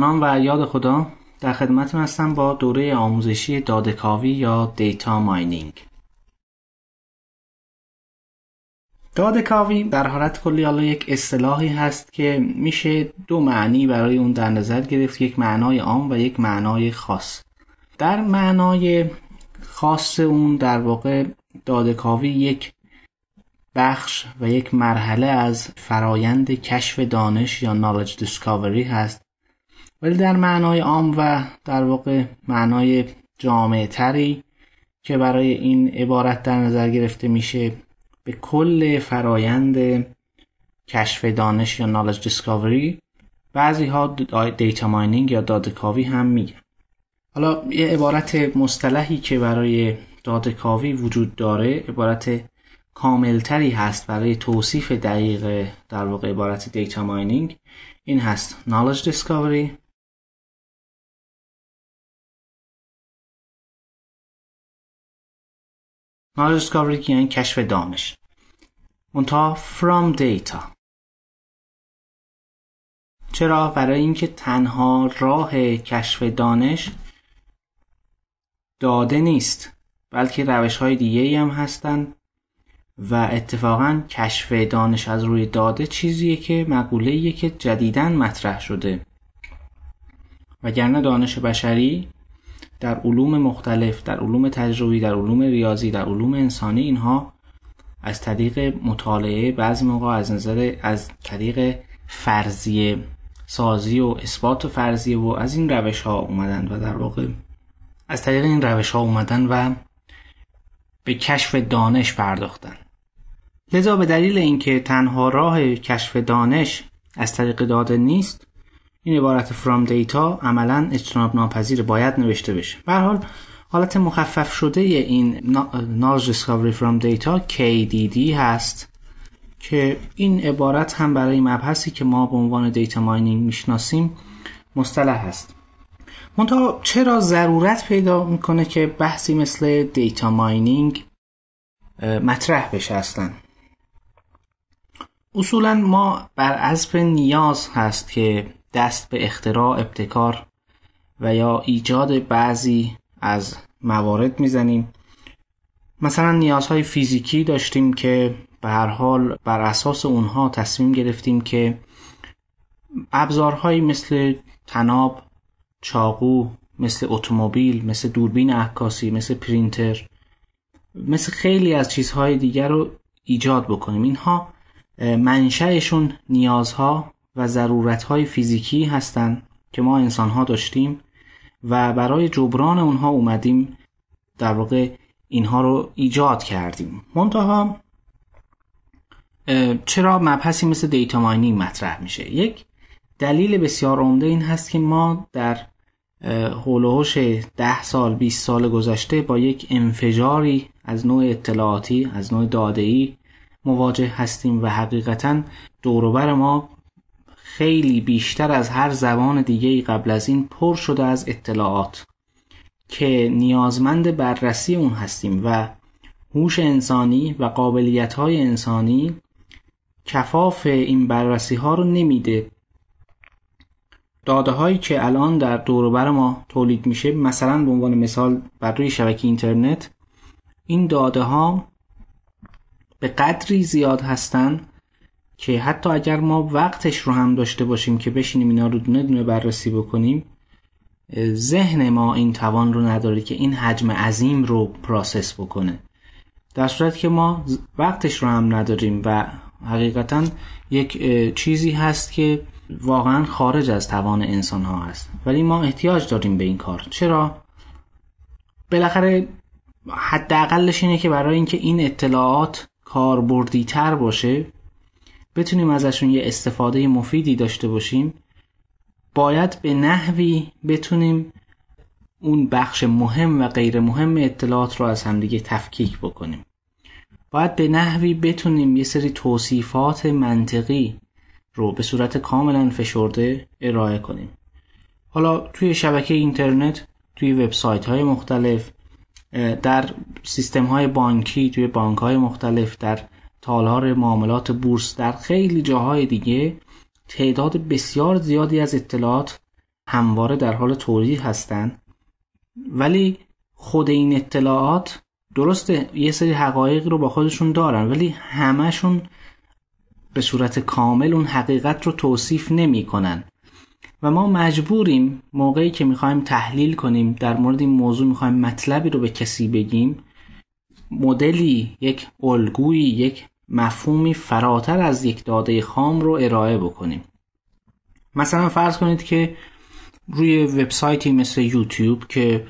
سلام و یاد خدا در خدمت هستم با دوره آموزشی دادکاوی یا دیتا ماینینگ دادکاوی در حالت کلی حالا یک اصطلاحی هست که میشه دو معنی برای اون در نظر گرفت یک معنای عام و یک معنای خاص در معنای خاص اون در واقع دادکاوی یک بخش و یک مرحله از فرایند کشف دانش یا نالج discovery هست ولی در معنای عام و در واقع معنای جامعه تری که برای این عبارت در نظر گرفته میشه به کل فرایند کشف دانش یا نالج دیسکاوری بعضی ها دیتا ماینینگ یا دادکاوی هم میگن حالا یه عبارت مصطلحی که برای دادکاوی وجود داره عبارت کاملتری هست برای توصیف دقیق در واقع عبارت دیتا ماینینگ این هست knowledge discovery knowledge discovery یعنی کشف دانش منتها فرام دیتا چرا برای اینکه تنها راه کشف دانش داده نیست بلکه روش های دیگه هم هستند و اتفاقا کشف دانش از روی داده چیزیه که مقوله که جدیدن مطرح شده وگرنه دانش بشری در علوم مختلف در علوم تجربی در علوم ریاضی در علوم انسانی اینها از طریق مطالعه بعضی موقع از نظر از طریق فرضیه سازی و اثبات و فرضیه و از این روش ها اومدن و در واقع از طریق این روش ها اومدن و به کشف دانش پرداختن لذا به دلیل اینکه تنها راه کشف دانش از طریق داده نیست این عبارت فرام دیتا عملا اجتناب ناپذیر باید نوشته بشه به حال حالت مخفف شده این knowledge discovery from data KDD هست که این عبارت هم برای مبحثی که ما به عنوان دیتا ماینینگ میشناسیم مصطلح هست منتها چرا ضرورت پیدا میکنه که بحثی مثل دیتا ماینینگ مطرح بشه اصلا اصولا ما بر اسب نیاز هست که دست به اختراع ابتکار و یا ایجاد بعضی از موارد میزنیم مثلا نیازهای فیزیکی داشتیم که به هر حال بر اساس اونها تصمیم گرفتیم که ابزارهایی مثل تناب چاقو مثل اتومبیل مثل دوربین عکاسی مثل پرینتر مثل خیلی از چیزهای دیگر رو ایجاد بکنیم اینها منشأشون نیازها و ضرورتهای فیزیکی هستند که ما انسانها داشتیم و برای جبران اونها اومدیم در واقع اینها رو ایجاد کردیم منتها چرا مبحثی مثل دیتا ماینینگ مطرح میشه یک دلیل بسیار عمده این هست که ما در هولوهوش ده سال 20 سال گذشته با یک انفجاری از نوع اطلاعاتی از نوع دادهی مواجه هستیم و حقیقتا دوروبر ما خیلی بیشتر از هر زبان دیگری قبل از این پر شده از اطلاعات که نیازمند بررسی اون هستیم و هوش انسانی و قابلیت های انسانی کفاف این بررسی ها رو نمیده داده هایی که الان در دوربر ما تولید میشه مثلا به عنوان مثال بر روی شبکه اینترنت این داده ها به قدری زیاد هستند که حتی اگر ما وقتش رو هم داشته باشیم که بشینیم اینا رو دونه دونه بررسی بکنیم ذهن ما این توان رو نداره که این حجم عظیم رو پراسس بکنه در صورت که ما وقتش رو هم نداریم و حقیقتا یک چیزی هست که واقعا خارج از توان انسان ها هست ولی ما احتیاج داریم به این کار چرا؟ بالاخره حداقلش اینه که برای اینکه این اطلاعات کاربردی تر باشه بتونیم ازشون یه استفاده مفیدی داشته باشیم باید به نحوی بتونیم اون بخش مهم و غیر مهم اطلاعات رو از همدیگه تفکیک بکنیم باید به نحوی بتونیم یه سری توصیفات منطقی رو به صورت کاملا فشرده ارائه کنیم حالا توی شبکه اینترنت توی وبسایت های مختلف در سیستم های بانکی توی بانک های مختلف در تالار معاملات بورس در خیلی جاهای دیگه تعداد بسیار زیادی از اطلاعات همواره در حال توضیح هستند ولی خود این اطلاعات درسته یه سری حقایق رو با خودشون دارن ولی همهشون به صورت کامل اون حقیقت رو توصیف نمی و ما مجبوریم موقعی که میخوایم تحلیل کنیم در مورد این موضوع میخوایم مطلبی رو به کسی بگیم مدلی یک الگویی یک مفهومی فراتر از یک داده خام رو ارائه بکنیم مثلا فرض کنید که روی وبسایتی مثل یوتیوب که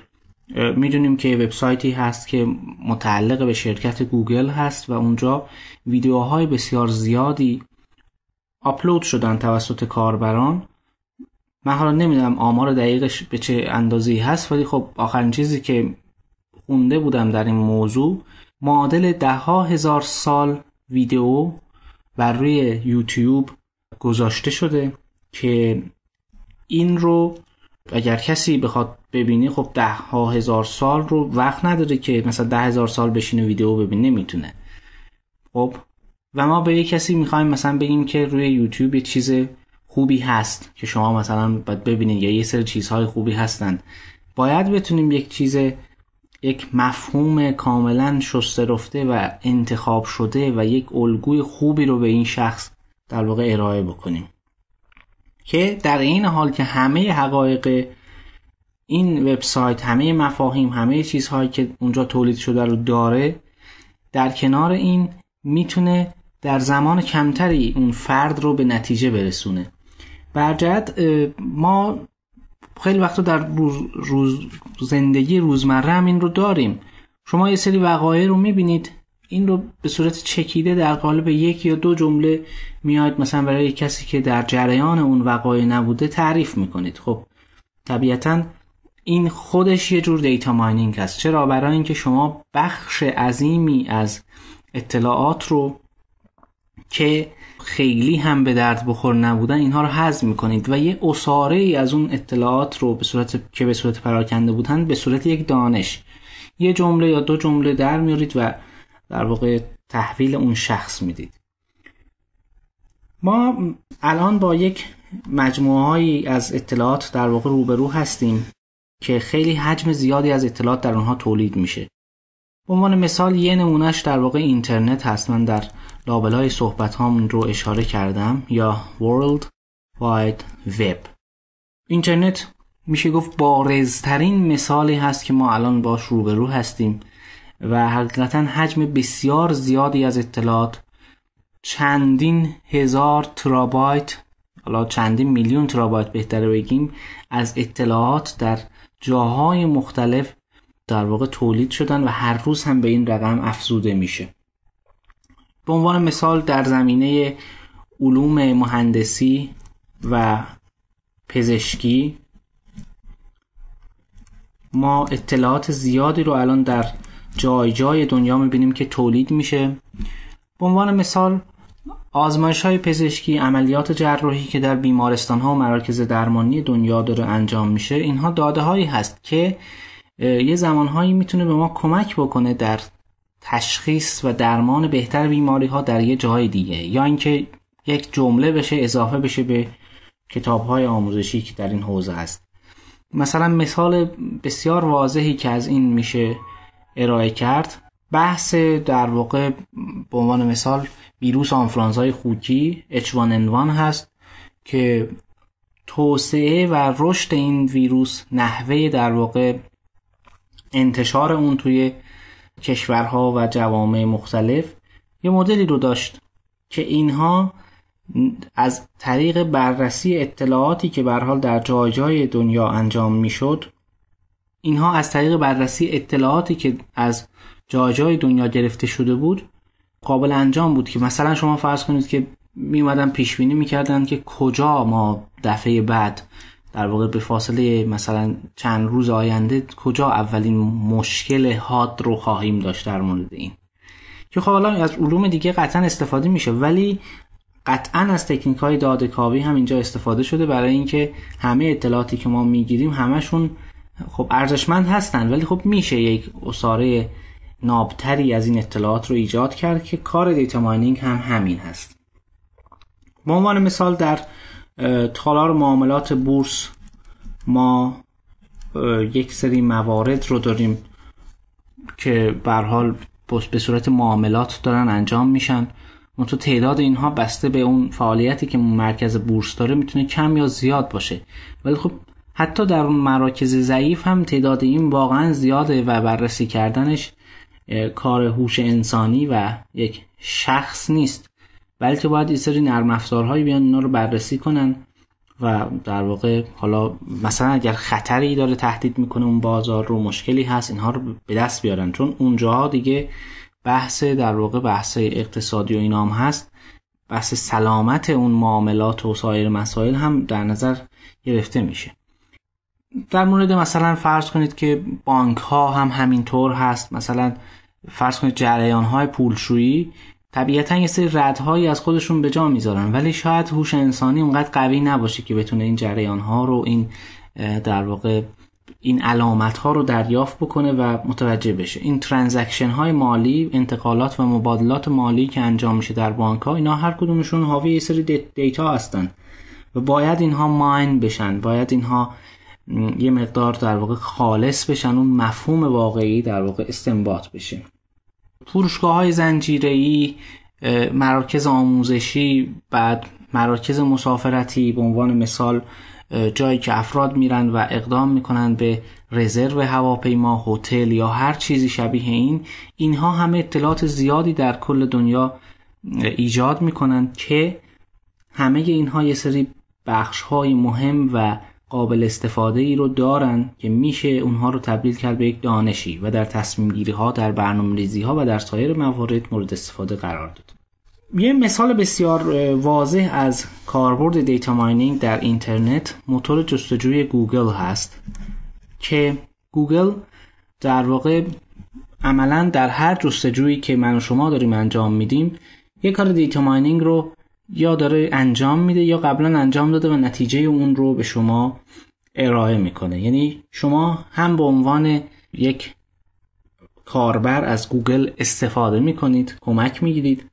میدونیم که وبسایتی هست که متعلق به شرکت گوگل هست و اونجا ویدیوهای بسیار زیادی آپلود شدن توسط کاربران من حالا نمیدونم آمار دقیقش به چه اندازی هست ولی خب آخرین چیزی که خونده بودم در این موضوع معادل ده ها هزار سال ویدیو بر روی یوتیوب گذاشته شده که این رو اگر کسی بخواد ببینه خب ده ها هزار سال رو وقت نداره که مثلا ده هزار سال بشینه ویدیو ببینه نمیتونه خب و ما به یه کسی میخوایم مثلا بگیم که روی یوتیوب یه چیز خوبی هست که شما مثلا باید ببینید یا یه سری چیزهای خوبی هستند باید بتونیم یک چیز یک مفهوم کاملا شسته رفته و انتخاب شده و یک الگوی خوبی رو به این شخص در واقع ارائه بکنیم که در این حال که همه حقایق این وبسایت همه مفاهیم همه چیزهایی که اونجا تولید شده رو داره در کنار این میتونه در زمان کمتری اون فرد رو به نتیجه برسونه برجد ما خیلی وقتا در روز, روز زندگی روزمره هم این رو داریم شما یه سری وقایع رو میبینید این رو به صورت چکیده در قالب یک یا دو جمله میاد مثلا برای کسی که در جریان اون وقایع نبوده تعریف میکنید خب طبیعتا این خودش یه جور دیتا ماینینگ هست چرا برای اینکه شما بخش عظیمی از اطلاعات رو که خیلی هم به درد بخور نبودن اینها رو هضم میکنید و یه اساره ای از اون اطلاعات رو به صورت که به صورت پراکنده بودن به صورت یک دانش یه جمله یا دو جمله در میارید و در واقع تحویل اون شخص میدید ما الان با یک مجموعه هایی از اطلاعات در واقع روبرو هستیم که خیلی حجم زیادی از اطلاعات در اونها تولید میشه به عنوان مثال یه نمونهش در واقع اینترنت هست من در لابلای صحبت هم رو اشاره کردم یا World Wide Web اینترنت میشه گفت بارزترین مثالی هست که ما الان باش روبرو هستیم و حقیقتا حجم بسیار زیادی از اطلاعات چندین هزار ترابایت حالا چندین میلیون ترابایت بهتره بگیم از اطلاعات در جاهای مختلف در واقع تولید شدن و هر روز هم به این رقم افزوده میشه به عنوان مثال در زمینه علوم مهندسی و پزشکی ما اطلاعات زیادی رو الان در جای جای دنیا میبینیم که تولید میشه به عنوان مثال آزمایش های پزشکی عملیات جراحی که در بیمارستان ها و مراکز درمانی دنیا داره انجام میشه اینها داده هایی هست که یه زمان هایی میتونه به ما کمک بکنه در تشخیص و درمان بهتر بیماری ها در یه جای دیگه یا اینکه یک جمله بشه اضافه بشه به کتاب های آموزشی که در این حوزه هست مثلا مثال بسیار واضحی که از این میشه ارائه کرد بحث در واقع به عنوان مثال ویروس آنفلانزای خوکی H1N1 هست که توسعه و رشد این ویروس نحوه در واقع انتشار اون توی کشورها و جوامع مختلف یه مدلی رو داشت که اینها از طریق بررسی اطلاعاتی که به حال در جای جای دنیا انجام میشد اینها از طریق بررسی اطلاعاتی که از جای جای دنیا گرفته شده بود قابل انجام بود که مثلا شما فرض کنید که می اومدن پیش بینی میکردن که کجا ما دفعه بعد در واقع به فاصله مثلا چند روز آینده کجا اولین مشکل هاد رو خواهیم داشت در مورد این که خب حالا از علوم دیگه قطعا استفاده میشه ولی قطعا از تکنیک های داده کاوی هم اینجا استفاده شده برای اینکه همه اطلاعاتی که ما میگیریم همشون خب ارزشمند هستن ولی خب میشه یک اساره نابتری از این اطلاعات رو ایجاد کرد که کار دیتا ماینینگ هم همین هست به عنوان مثال در تالار معاملات بورس ما یک سری موارد رو داریم که به حال به صورت معاملات دارن انجام میشن اون تو تعداد اینها بسته به اون فعالیتی که مرکز بورس داره میتونه کم یا زیاد باشه ولی خب حتی در مراکز ضعیف هم تعداد این واقعا زیاده و بررسی کردنش کار هوش انسانی و یک شخص نیست بلکه باید یه سری نرم افزارهایی بیان اینا رو بررسی کنن و در واقع حالا مثلا اگر خطری داره تهدید میکنه اون بازار رو مشکلی هست اینها رو به دست بیارن چون اونجا دیگه بحث در واقع بحث اقتصادی و اینام هست بحث سلامت اون معاملات و سایر مسائل هم در نظر گرفته میشه در مورد مثلا فرض کنید که بانک ها هم همینطور هست مثلا فرض کنید جریان های پولشویی طبیعتا یه سری ردهایی از خودشون به جا میذارن ولی شاید هوش انسانی اونقدر قوی نباشه که بتونه این جریان ها رو این در واقع این علامت ها رو دریافت بکنه و متوجه بشه این ترانزکشن های مالی انتقالات و مبادلات مالی که انجام میشه در بانک ها اینا هر کدومشون حاوی یه سری دیتا هستن و باید اینها ماین بشن باید اینها یه مقدار در واقع خالص بشن اون مفهوم واقعی در واقع استنباط بشه فروشگاه های زنجیره‌ای مراکز آموزشی بعد مراکز مسافرتی به عنوان مثال جایی که افراد میرن و اقدام میکنن به رزرو هواپیما هتل یا هر چیزی شبیه این اینها همه اطلاعات زیادی در کل دنیا ایجاد میکنن که همه اینها یه سری بخش های مهم و قابل استفاده ای رو دارن که میشه اونها رو تبدیل کرد به یک دانشی و در تصمیم گیری ها در برنامه ریزی ها و در سایر موارد مورد استفاده قرار داد یه مثال بسیار واضح از کاربرد دیتا ماینینگ در اینترنت موتور جستجوی گوگل هست که گوگل در واقع عملا در هر جستجویی که من و شما داریم انجام میدیم یک کار دیتا ماینینگ رو یا داره انجام میده یا قبلا انجام داده و نتیجه اون رو به شما ارائه میکنه یعنی شما هم به عنوان یک کاربر از گوگل استفاده میکنید کمک میگیرید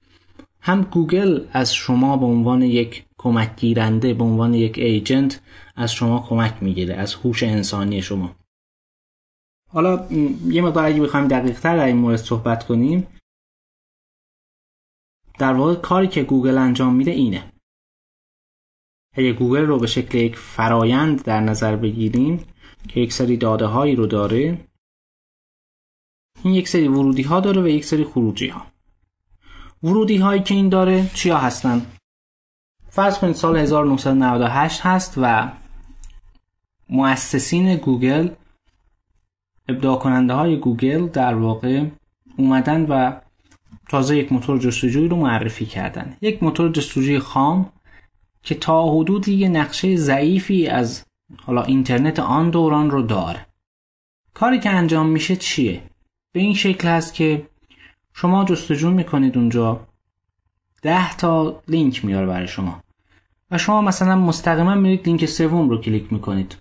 هم گوگل از شما به عنوان یک کمک گیرنده به عنوان یک ایجنت از شما کمک میگیره از هوش انسانی شما حالا یه مقدار اگه بخوایم دقیق تر در این مورد صحبت کنیم در واقع کاری که گوگل انجام میده اینه اگه گوگل رو به شکل یک فرایند در نظر بگیریم که یک سری داده هایی رو داره این یک سری ورودی ها داره و یک سری خروجی ها ورودی هایی که این داره چیا هستن فرض کنید سال 1998 هست و مؤسسین گوگل ابداع کننده های گوگل در واقع اومدن و تازه یک موتور جستجوی رو معرفی کردن یک موتور جستجوی خام که تا حدودی یه نقشه ضعیفی از حالا اینترنت آن دوران رو داره کاری که انجام میشه چیه به این شکل هست که شما جستجو میکنید اونجا ده تا لینک میاره برای شما و شما مثلا مستقیما میرید لینک سوم رو کلیک میکنید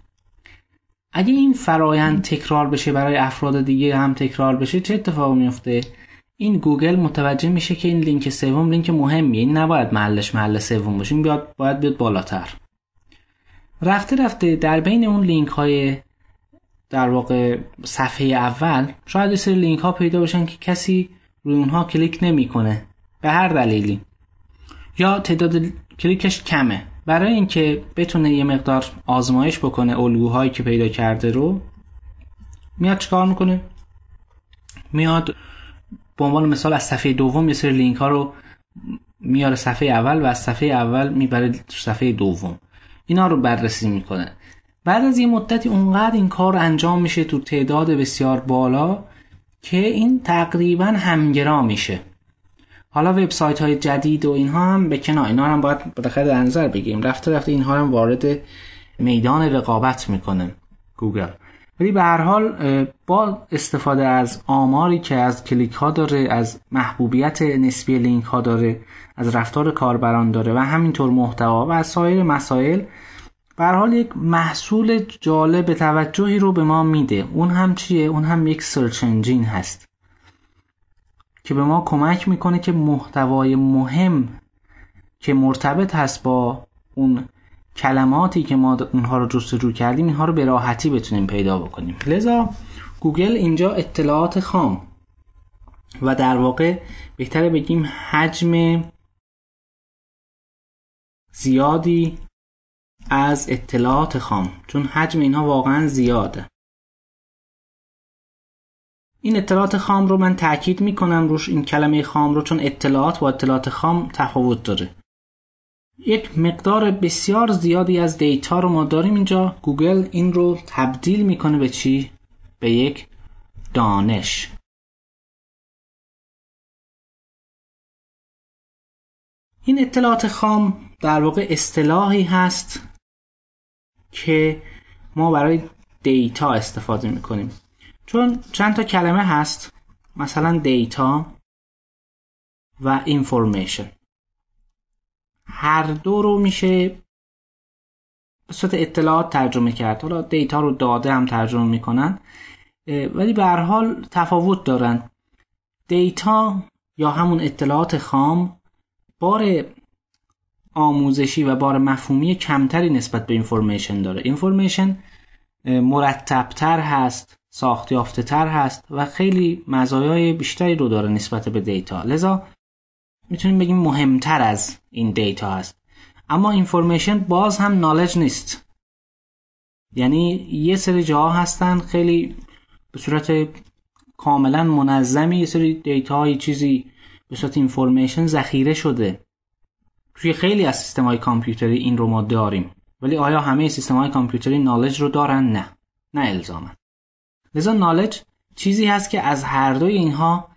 اگه این فرایند تکرار بشه برای افراد دیگه هم تکرار بشه چه اتفاقی میفته این گوگل متوجه میشه که این لینک سوم لینک مهمیه این نباید محلش محل سوم باشه این باید باید بیاد بالاتر رفته رفته در بین اون لینک های در واقع صفحه اول شاید یه سری لینک ها پیدا باشن که کسی روی اونها کلیک نمیکنه به هر دلیلی یا تعداد کلیکش کمه برای اینکه بتونه یه مقدار آزمایش بکنه الگوهایی که پیدا کرده رو میاد چیکار میکنه میاد به عنوان مثال از صفحه دوم یه سری لینک ها رو میاره صفحه اول و از صفحه اول میبره صفحه دوم اینا رو بررسی میکنه بعد از یه مدتی اونقدر این کار انجام میشه تو تعداد بسیار بالا که این تقریبا همگرا میشه حالا وبسایت های جدید و اینها هم به کنار اینا هم باید بالاخره در نظر بگیریم رفته رفته اینها هم وارد میدان رقابت میکنه گوگل ولی به هر حال با استفاده از آماری که از کلیک ها داره از محبوبیت نسبی لینک ها داره از رفتار کاربران داره و همینطور محتوا و از سایر مسائل به حال یک محصول جالب توجهی رو به ما میده اون هم چیه اون هم یک سرچ انجین هست که به ما کمک میکنه که محتوای مهم که مرتبط هست با اون کلماتی که ما اونها رو جستجو کردیم اینها رو به راحتی بتونیم پیدا بکنیم لذا گوگل اینجا اطلاعات خام و در واقع بهتره بگیم حجم زیادی از اطلاعات خام چون حجم اینها واقعا زیاده این اطلاعات خام رو من تاکید میکنم روش این کلمه خام رو چون اطلاعات با اطلاعات خام تفاوت داره یک مقدار بسیار زیادی از دیتا رو ما داریم اینجا گوگل این رو تبدیل میکنه به چی؟ به یک دانش این اطلاعات خام در واقع اصطلاحی هست که ما برای دیتا استفاده میکنیم چون چند تا کلمه هست مثلا دیتا و اینفورمیشن هر دو رو میشه به صورت اطلاعات ترجمه کرد حالا دیتا رو داده هم ترجمه میکنن ولی به هر حال تفاوت دارن دیتا یا همون اطلاعات خام بار آموزشی و بار مفهومی کمتری نسبت به اینفورمیشن داره اینفورمیشن مرتبتر هست ساختیافته تر هست و خیلی مزایای بیشتری رو داره نسبت به دیتا لذا میتونیم بگیم مهمتر از این دیتا هست اما اینفورمیشن باز هم نالج نیست یعنی یه سری جاها هستن خیلی به صورت کاملا منظمی یه سری دیتا های چیزی به صورت اینفورمیشن ذخیره شده توی خیلی از سیستم های کامپیوتری این رو ما داریم ولی آیا همه سیستم های کامپیوتری نالج رو دارن نه نه الزاما لذا نالج چیزی هست که از هر دوی اینها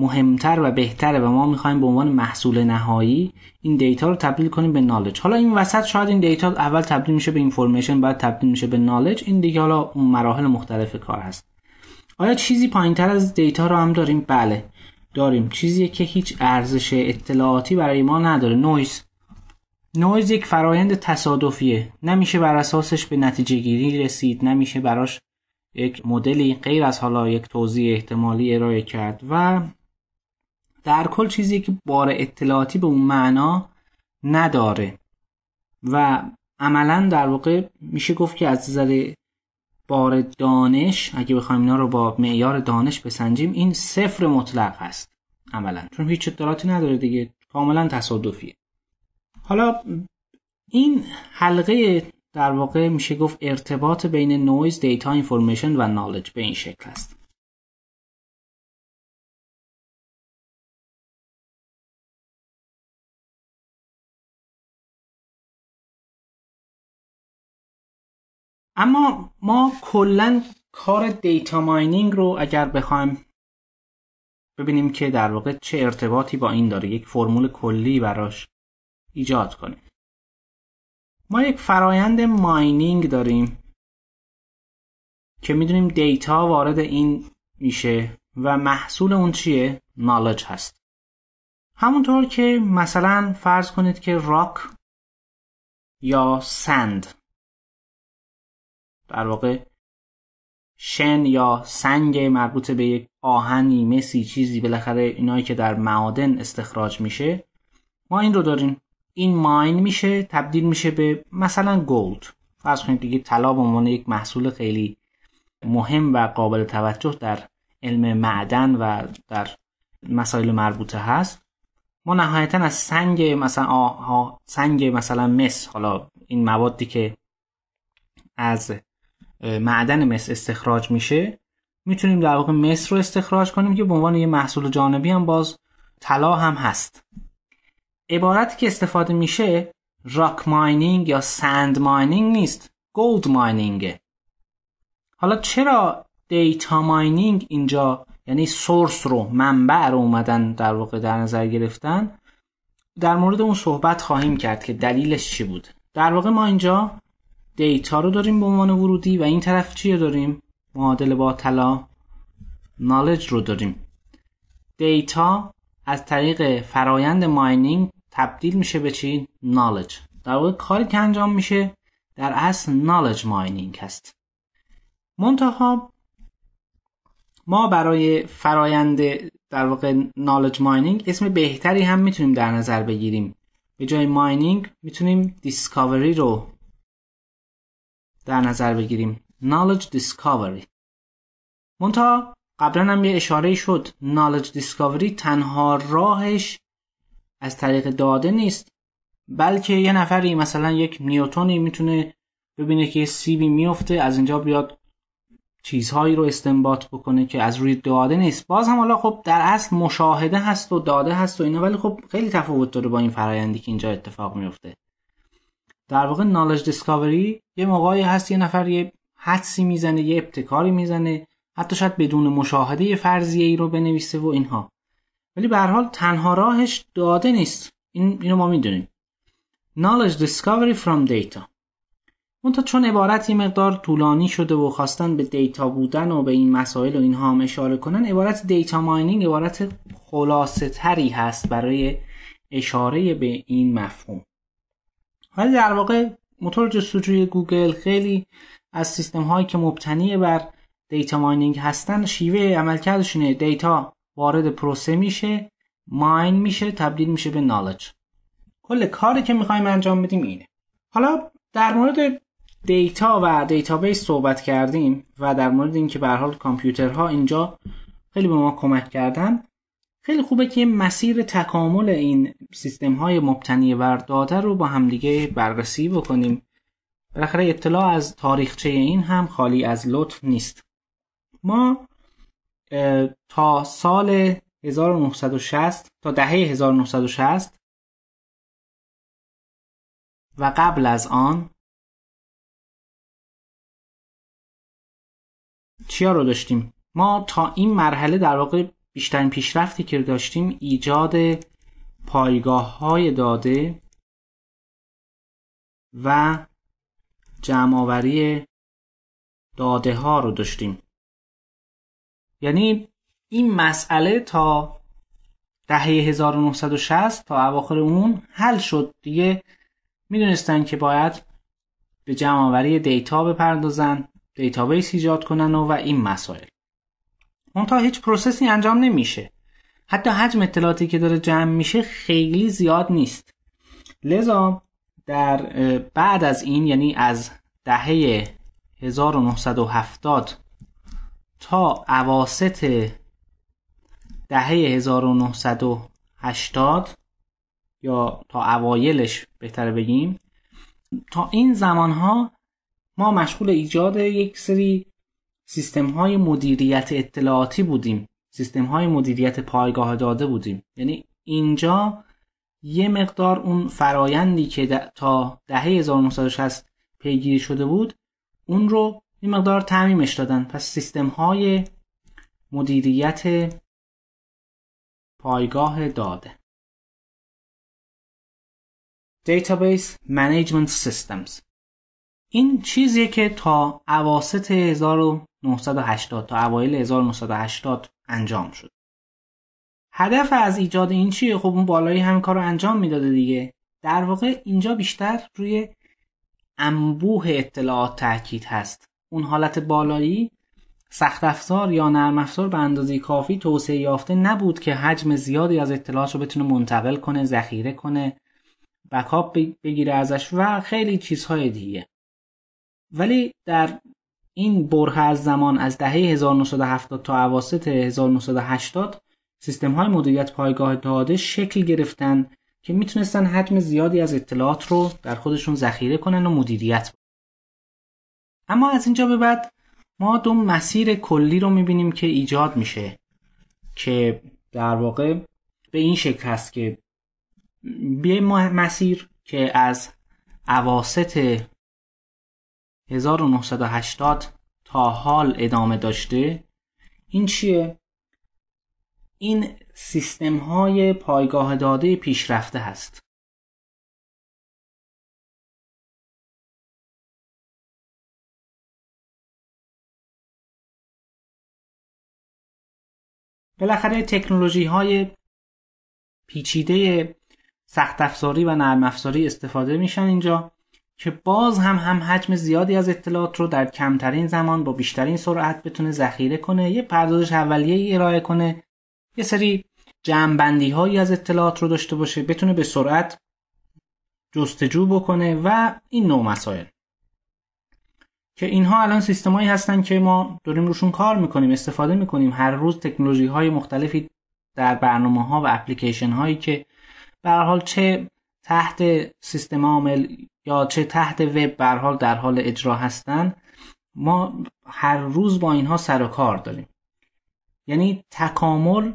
مهمتر و بهتره و ما میخوایم به عنوان محصول نهایی این دیتا رو تبدیل کنیم به نالج حالا این وسط شاید این دیتا اول تبدیل میشه به اینفورمیشن بعد تبدیل میشه به نالج این دیگه حالا مراحل مختلف کار هست آیا چیزی پایین تر از دیتا رو هم داریم بله داریم چیزی که هیچ ارزش اطلاعاتی برای ما نداره نویز نویز یک فرایند تصادفیه نمیشه بر اساسش به نتیجه گیری رسید نمیشه براش یک مدلی غیر از حالا یک توضیح احتمالی ارائه کرد و در کل چیزی که بار اطلاعاتی به اون معنا نداره و عملا در واقع میشه گفت که از نظر بار دانش اگه بخوایم اینا رو با معیار دانش بسنجیم این صفر مطلق هست عملا چون هیچ اطلاعاتی نداره دیگه کاملا تصادفیه حالا این حلقه در واقع میشه گفت ارتباط بین نویز دیتا اینفورمیشن و نالج به این شکل است اما ما کلا کار دیتا ماینینگ رو اگر بخوایم ببینیم که در واقع چه ارتباطی با این داره یک فرمول کلی براش ایجاد کنیم ما یک فرایند ماینینگ داریم که میدونیم دیتا وارد این میشه و محصول اون چیه نالج هست همونطور که مثلا فرض کنید که راک یا سند در واقع شن یا سنگ مربوط به یک آهنی مسی چیزی بالاخره اینایی که در معادن استخراج میشه ما این رو داریم این ماین میشه تبدیل میشه به مثلا گلد فرض کنید دیگه طلا به عنوان یک محصول خیلی مهم و قابل توجه در علم معدن و در مسائل مربوطه هست ما نهایتا از سنگ مثلا آها سنگ مثلا مس حالا این موادی که از معدن مس استخراج میشه میتونیم در واقع مس رو استخراج کنیم که به عنوان یه محصول جانبی هم باز طلا هم هست عبارتی که استفاده میشه راک ماینینگ یا سند ماینینگ نیست گولد ماینینگه حالا چرا دیتا ماینینگ اینجا یعنی سورس رو منبع رو اومدن در واقع در نظر گرفتن در مورد اون صحبت خواهیم کرد که دلیلش چی بود در واقع ما اینجا دیتا رو داریم به عنوان ورودی و این طرف چی داریم معادله با طلا نالج رو داریم دیتا از طریق فرایند ماینینگ تبدیل میشه به چی نالج در واقع کاری که انجام میشه در اصل نالج ماینینگ هست منتها ما برای فرایند در واقع نالج ماینینگ اسم بهتری هم میتونیم در نظر بگیریم به جای ماینینگ میتونیم دیسکاوری رو در نظر بگیریم knowledge discovery منتها قبلا هم یه اشاره شد knowledge discovery تنها راهش از طریق داده نیست بلکه یه نفری مثلا یک نیوتونی میتونه ببینه که یه سیبی میفته از اینجا بیاد چیزهایی رو استنباط بکنه که از روی داده نیست باز هم حالا خب در اصل مشاهده هست و داده هست و اینا ولی خب خیلی تفاوت داره با این فرایندی که اینجا اتفاق میفته در واقع نالج دیسکاوری یه موقعی هست یه نفر یه حدسی میزنه یه ابتکاری میزنه حتی شاید بدون مشاهده یه فرضیه ای رو بنویسه و اینها ولی به حال تنها راهش داده نیست این اینو ما میدونیم knowledge discovery from data اون تا چون عبارت یه مقدار طولانی شده و خواستن به دیتا بودن و به این مسائل و اینها اشاره کنن عبارت دیتا ماینینگ عبارت خلاصه تری هست برای اشاره به این مفهوم ولی در واقع موتور جستجوی گوگل خیلی از سیستم هایی که مبتنی بر دیتا ماینینگ هستن شیوه عملکردشون دیتا وارد پروسه میشه ماین میشه تبدیل میشه به نالج کل کاری که میخوایم انجام بدیم اینه حالا در مورد دیتا و دیتابیس صحبت کردیم و در مورد اینکه به حال کامپیوترها اینجا خیلی به ما کمک کردن خیلی خوبه که مسیر تکامل این سیستم های مبتنی بر داده رو با همدیگه بررسی بکنیم بالاخره اطلاع از تاریخچه این هم خالی از لطف نیست ما تا سال 1960 تا دهه 1960 و قبل از آن چیا رو داشتیم ما تا این مرحله در واقع بیشترین پیشرفتی که داشتیم ایجاد پایگاه های داده و جمعآوری داده ها رو داشتیم یعنی این مسئله تا دهه 1960 تا اواخر اون حل شد دیگه میدونستن که باید به جمعآوری دیتا بپردازن دیتابیس ایجاد کنن و, و این مسائل منتها هیچ پروسسی انجام نمیشه حتی حجم اطلاعاتی که داره جمع میشه خیلی زیاد نیست لذا در بعد از این یعنی از دهه 1970 تا اواسط دهه 1980 یا تا اوایلش بهتر بگیم تا این زمان ها ما مشغول ایجاد یک سری سیستم های مدیریت اطلاعاتی بودیم سیستم های مدیریت پایگاه داده بودیم یعنی اینجا یه مقدار اون فرایندی که ده تا دهه 1960 پیگیری شده بود اون رو یه مقدار تعمیمش دادن پس سیستم های مدیریت پایگاه داده (Database Management Systems). این چیزیه که تا اواسط 1980 تا اوایل 1980 انجام شد هدف از ایجاد این چیه خب اون بالایی هم کار رو انجام میداده دیگه در واقع اینجا بیشتر روی انبوه اطلاعات تاکید هست اون حالت بالایی سخت افزار یا نرم افزار به اندازه کافی توسعه یافته نبود که حجم زیادی از اطلاعات رو بتونه منتقل کنه ذخیره کنه بکاپ بگیره ازش و خیلی چیزهای دیگه ولی در این بره از زمان از دهه 1970 تا اواسط 1980 سیستم های مدیریت پایگاه داده شکل گرفتن که میتونستن حجم زیادی از اطلاعات رو در خودشون ذخیره کنن و مدیریت بکنن اما از اینجا به بعد ما دو مسیر کلی رو میبینیم که ایجاد میشه که در واقع به این شکل هست که بیه مسیر که از عواست 1980 تا حال ادامه داشته این چیه؟ این سیستم های پایگاه داده پیشرفته هست بالاخره تکنولوژی های پیچیده سخت افزاری و نرم افزاری استفاده میشن اینجا که باز هم هم حجم زیادی از اطلاعات رو در کمترین زمان با بیشترین سرعت بتونه ذخیره کنه یه پردازش اولیه ارائه کنه یه سری جمعبندی هایی از اطلاعات رو داشته باشه بتونه به سرعت جستجو بکنه و این نوع مسائل که اینها الان سیستمایی هستن که ما داریم روشون کار میکنیم استفاده میکنیم هر روز تکنولوژی های مختلفی در برنامه ها و اپلیکیشن هایی که به حال چه تحت سیستم عامل یا چه تحت وب بر حال در حال اجرا هستن ما هر روز با اینها سر و کار داریم یعنی تکامل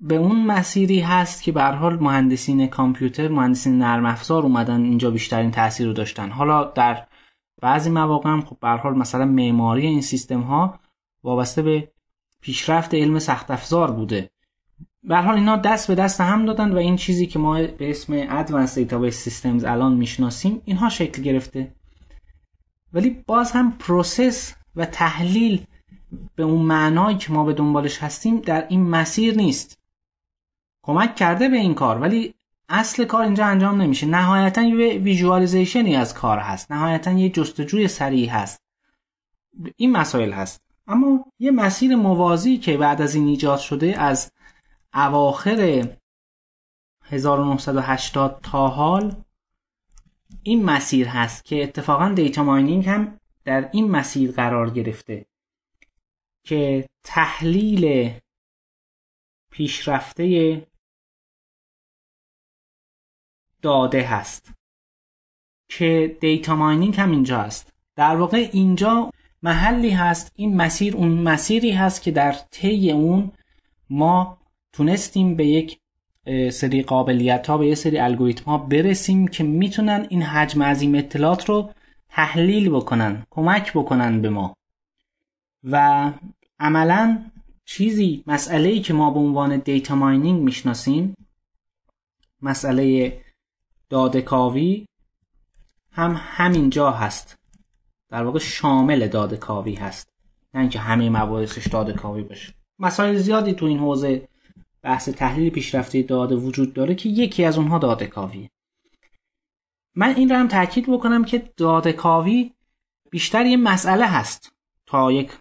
به اون مسیری هست که به حال مهندسین کامپیوتر مهندسین نرم افزار اومدن اینجا بیشترین تاثیر رو داشتن حالا در بعضی مواقع هم خب به حال مثلا معماری این سیستم ها وابسته به پیشرفت علم سخت افزار بوده به حال اینا دست به دست هم دادن و این چیزی که ما به اسم advanced دیتابیس سیستمز الان میشناسیم اینها شکل گرفته ولی باز هم پروسس و تحلیل به اون معنایی که ما به دنبالش هستیم در این مسیر نیست کمک کرده به این کار ولی اصل کار اینجا انجام نمیشه نهایتا یه ویژوالیزیشنی از کار هست نهایتا یه جستجوی سریع هست این مسائل هست اما یه مسیر موازی که بعد از این ایجاد شده از اواخر 1980 تا حال این مسیر هست که اتفاقا دیتا ماینینگ هم در این مسیر قرار گرفته که تحلیل پیشرفته داده هست که دیتا ماینینگ هم اینجا هست در واقع اینجا محلی هست این مسیر اون مسیری هست که در طی اون ما تونستیم به یک سری قابلیت ها به یک سری الگوریتم ها برسیم که میتونن این حجم عظیم اطلاعات رو تحلیل بکنن کمک بکنن به ما و عملا چیزی مسئله ای که ما به عنوان دیتا ماینینگ میشناسیم مسئله داده کاوی هم همینجا هست در واقع شامل داده کاوی هست نه اینکه همه مواردش داده کاوی باشه مسائل زیادی تو این حوزه بحث تحلیل پیشرفته داده وجود داره که یکی از اونها داده کاویه من این رو هم تاکید بکنم که داده کاوی بیشتر یه مسئله هست تا یک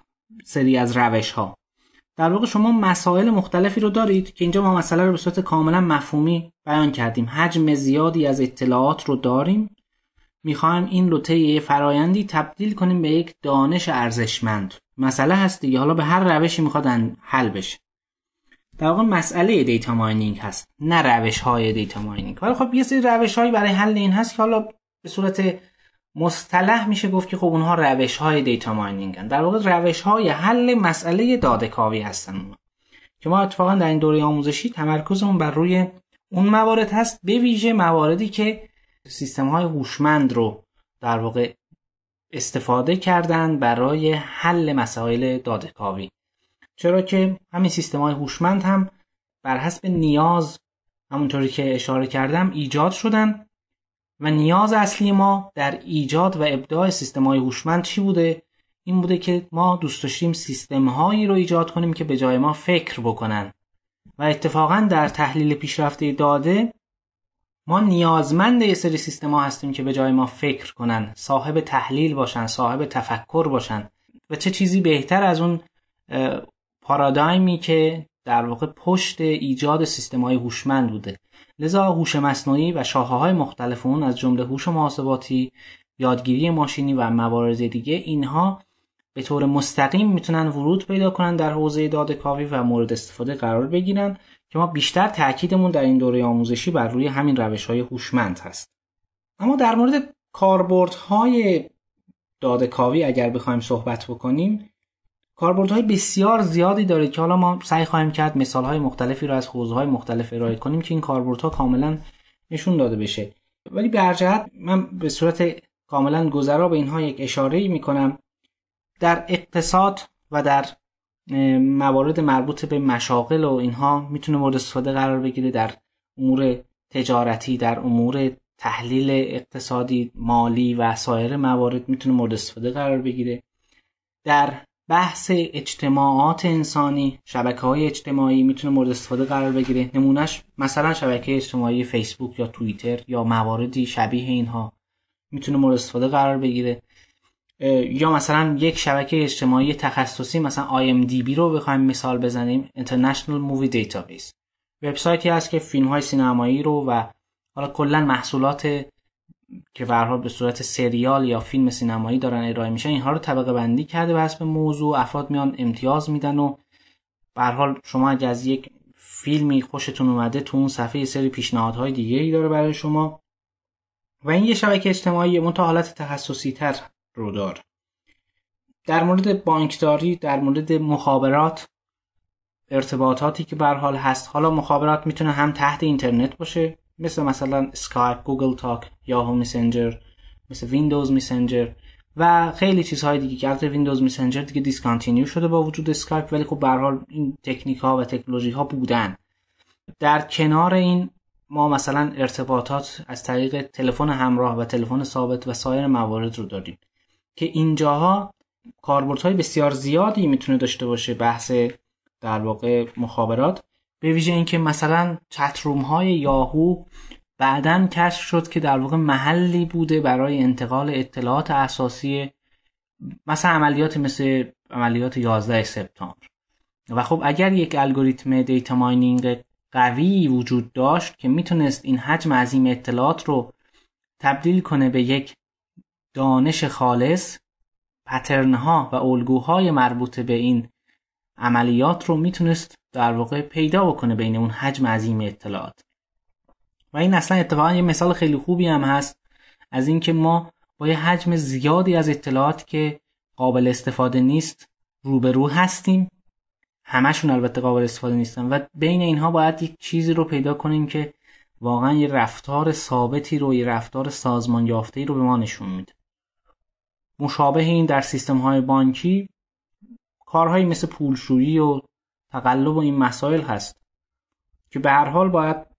سری از روش ها در واقع شما مسائل مختلفی رو دارید که اینجا ما مسئله رو به صورت کاملا مفهومی بیان کردیم حجم زیادی از اطلاعات رو داریم میخوایم این یه فرایندی تبدیل کنیم به یک دانش ارزشمند مسئله هست دیگه حالا به هر روشی میخواد حل بشه در واقع مسئله دیتا ماینینگ هست نه روش های دیتا ماینینگ ولی خب یه سری روش هایی برای حل این هست که حالا به صورت مصطلح میشه گفت که خب اونها روش های دیتا ماینینگ هن. در واقع روش های حل مسئله داده کاوی هستن که ما اتفاقا در این دوره آموزشی تمرکزمون بر روی اون موارد هست به ویژه مواردی که سیستم های هوشمند رو در واقع استفاده کردن برای حل مسائل داده کاوی چرا که همین سیستم های هوشمند هم بر حسب نیاز همونطوری که اشاره کردم ایجاد شدن و نیاز اصلی ما در ایجاد و ابداع سیستم های هوشمند چی بوده این بوده که ما دوست داشتیم سیستم هایی رو ایجاد کنیم که به جای ما فکر بکنن و اتفاقا در تحلیل پیشرفته داده ما نیازمند یه سری سیستم ها هستیم که به جای ما فکر کنن صاحب تحلیل باشن صاحب تفکر باشن و چه چیزی بهتر از اون پارادایمی که در واقع پشت ایجاد سیستم های هوشمند بوده لذا هوش مصنوعی و شاخه های مختلف اون از جمله هوش محاسباتی یادگیری ماشینی و موارد دیگه اینها به طور مستقیم میتونن ورود پیدا کنن در حوزه داده کافی و مورد استفاده قرار بگیرن که ما بیشتر تاکیدمون در این دوره آموزشی بر روی همین روش های هوشمند هست اما در مورد کاربردهای داده کاوی اگر بخوایم صحبت بکنیم کاربردهای بسیار زیادی داره که حالا ما سعی خواهیم کرد های مختلفی رو از های مختلف ارائه کنیم که این کاربردها کاملا نشون داده بشه ولی به هر من به صورت کاملا گذرا به اینها یک اشاره ای میکنم در اقتصاد و در موارد مربوط به مشاغل و اینها میتونه مورد استفاده قرار بگیره در امور تجارتی در امور تحلیل اقتصادی مالی و سایر موارد میتونه مورد استفاده قرار بگیره در بحث اجتماعات انسانی شبکه های اجتماعی میتونه مورد استفاده قرار بگیره نمونهش مثلا شبکه اجتماعی فیسبوک یا توییتر یا مواردی شبیه اینها میتونه مورد استفاده قرار بگیره یا مثلا یک شبکه اجتماعی تخصصی مثلا IMDB رو بخوایم مثال بزنیم International Movie Database وبسایتی هست که فیلم های سینمایی رو و حالا کلا محصولات که برها به صورت سریال یا فیلم سینمایی دارن ارائه میشن اینها رو طبقه بندی کرده به حسب موضوع افراد میان امتیاز میدن و برحال شما اگر از یک فیلمی خوشتون اومده تو اون صفحه یه سری پیشنهادهای دیگه ای داره برای شما و این یه شبکه اجتماعی منتها حالت تخصصی تر رو دار در مورد بانکداری در مورد مخابرات ارتباطاتی که بر هست حالا مخابرات میتونه هم تحت اینترنت باشه مثل مثلا اسکایپ گوگل تاک یاهو مسنجر مثل ویندوز مسنجر و خیلی چیزهای دیگه که البته ویندوز مسنجر دیگه دیسکانتینیو شده با وجود اسکایپ ولی خب به حال این تکنیک ها و تکنولوژی ها بودن در کنار این ما مثلا ارتباطات از طریق تلفن همراه و تلفن ثابت و سایر موارد رو داریم که اینجاها کاربردهای بسیار زیادی میتونه داشته باشه بحث در واقع مخابرات به ویژه اینکه مثلا چت های یاهو بعدا کشف شد که در واقع محلی بوده برای انتقال اطلاعات اساسی مثلا عملیات مثل عملیات 11 سپتامبر و خب اگر یک الگوریتم دیتا ماینینگ قوی وجود داشت که میتونست این حجم عظیم اطلاعات رو تبدیل کنه به یک دانش خالص پترن ها و الگوهای مربوط به این عملیات رو میتونست در واقع پیدا بکنه بین اون حجم عظیم اطلاعات و این اصلا اتفاقا یه مثال خیلی خوبی هم هست از اینکه ما با یه حجم زیادی از اطلاعات که قابل استفاده نیست روبرو هستیم همشون البته قابل استفاده نیستن و بین اینها باید یک چیزی رو پیدا کنیم که واقعا یه رفتار ثابتی رو یه رفتار سازمان یافته رو به ما نشون میده مشابه این در سیستم های بانکی کارهایی مثل پولشویی و تقلب و این مسائل هست که به هر حال باید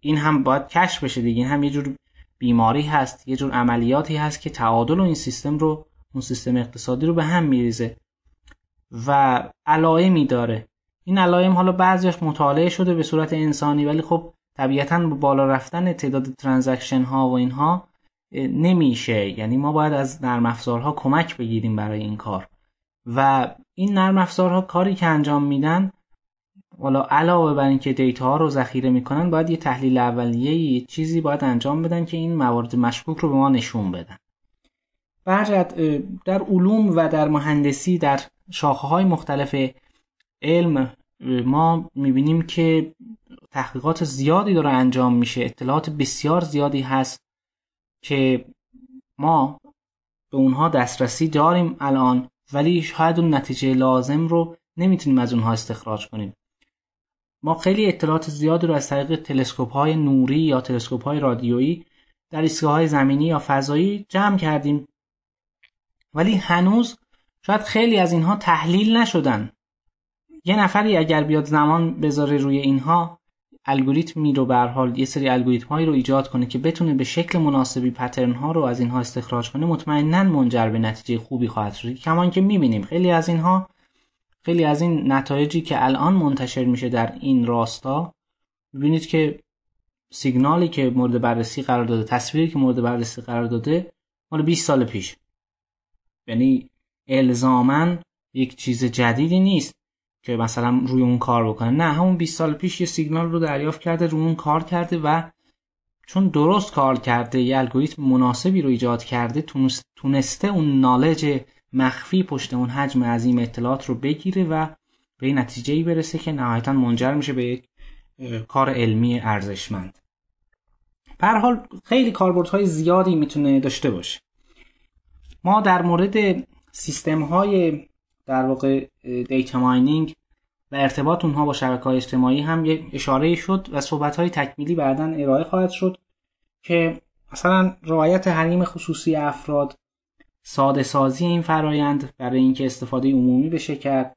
این هم باید کش بشه دیگه این هم یه جور بیماری هست یه جور عملیاتی هست که تعادل و این سیستم رو اون سیستم اقتصادی رو به هم میریزه و علائمی داره این علائم حالا بعضیش مطالعه شده به صورت انسانی ولی خب طبیعتا با بالا رفتن تعداد ترانزکشن ها و اینها نمیشه یعنی ما باید از نرم افزارها کمک بگیریم برای این کار و این نرم افزارها کاری که انجام میدن حالا علاوه بر اینکه دیتا ها رو ذخیره میکنن باید یه تحلیل اولیه یه چیزی باید انجام بدن که این موارد مشکوک رو به ما نشون بدن برجت در علوم و در مهندسی در شاخه های مختلف علم ما میبینیم که تحقیقات زیادی داره انجام میشه اطلاعات بسیار زیادی هست که ما به اونها دسترسی داریم الان ولی شاید اون نتیجه لازم رو نمیتونیم از اونها استخراج کنیم ما خیلی اطلاعات زیادی رو از طریق تلسکوپ های نوری یا تلسکوپ های رادیویی در ایستگاه های زمینی یا فضایی جمع کردیم ولی هنوز شاید خیلی از اینها تحلیل نشدن یه نفری اگر بیاد زمان بذاره روی اینها الگوریتمی رو به حال یه سری الگوریتم هایی رو ایجاد کنه که بتونه به شکل مناسبی پترن ها رو از اینها استخراج کنه مطمئنا منجر به نتیجه خوبی خواهد شد کما که میبینیم خیلی از اینها خیلی از این نتایجی که الان منتشر میشه در این راستا ببینید که سیگنالی که مورد بررسی قرار داده تصویری که مورد بررسی قرار داده مال 20 سال پیش یعنی الزاما یک چیز جدیدی نیست که مثلا روی اون کار بکنه نه همون 20 سال پیش یه سیگنال رو دریافت کرده روی اون کار کرده و چون درست کار کرده یه الگوریتم مناسبی رو ایجاد کرده تونسته اون نالج مخفی پشت اون حجم عظیم اطلاعات رو بگیره و به این نتیجه ای برسه که نهایتا منجر میشه به یک کار علمی ارزشمند به حال خیلی کاربردهای زیادی میتونه داشته باشه ما در مورد سیستم های در واقع دیتا ماینینگ و ارتباط اونها با شبکه های اجتماعی هم یه اشاره شد و صحبت های تکمیلی بعدا ارائه خواهد شد که مثلا رعایت حریم خصوصی افراد ساده سازی این فرایند برای اینکه استفاده عمومی بشه کرد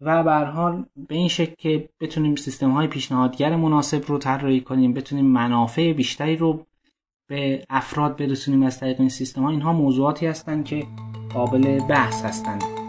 و به حال به این شکل که بتونیم سیستم های پیشنهادگر مناسب رو طراحی کنیم بتونیم منافع بیشتری رو به افراد برسونیم از طریق این سیستم ها اینها موضوعاتی هستند که قابل بحث هستند